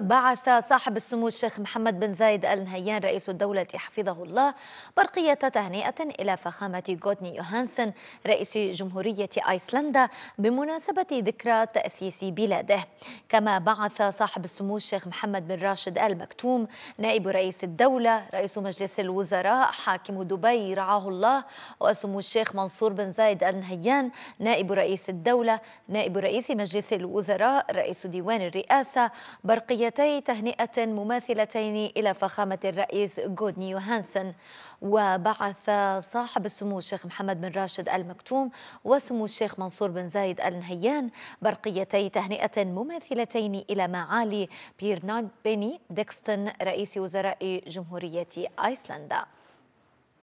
بعث صاحب السمو الشيخ محمد بن زايد ال نهيان رئيس الدولة حفظه الله برقية تهنئة إلى فخامة غوتني يوهانسن رئيس جمهورية أيسلندا بمناسبة ذكرى تأسيس بلاده كما بعث صاحب السمو الشيخ محمد بن راشد آل مكتوم نائب رئيس الدولة رئيس مجلس الوزراء حاكم دبي رعاه الله وسمو الشيخ منصور بن زايد آل نهيان نائب رئيس الدولة نائب رئيس مجلس الوزراء رئيس ديوان الرئاسة برقية تحيتي تهنئة مماثلتين إلى فخامة الرئيس غودني يوهانسن وبعث صاحب السمو الشيخ محمد بن راشد المكتوم وسمو الشيخ منصور بن زايد النهيان برقيتي تهنئة مماثلتين إلى معالي بيرنارد بيني ديكستن رئيس وزراء جمهورية أيسلندا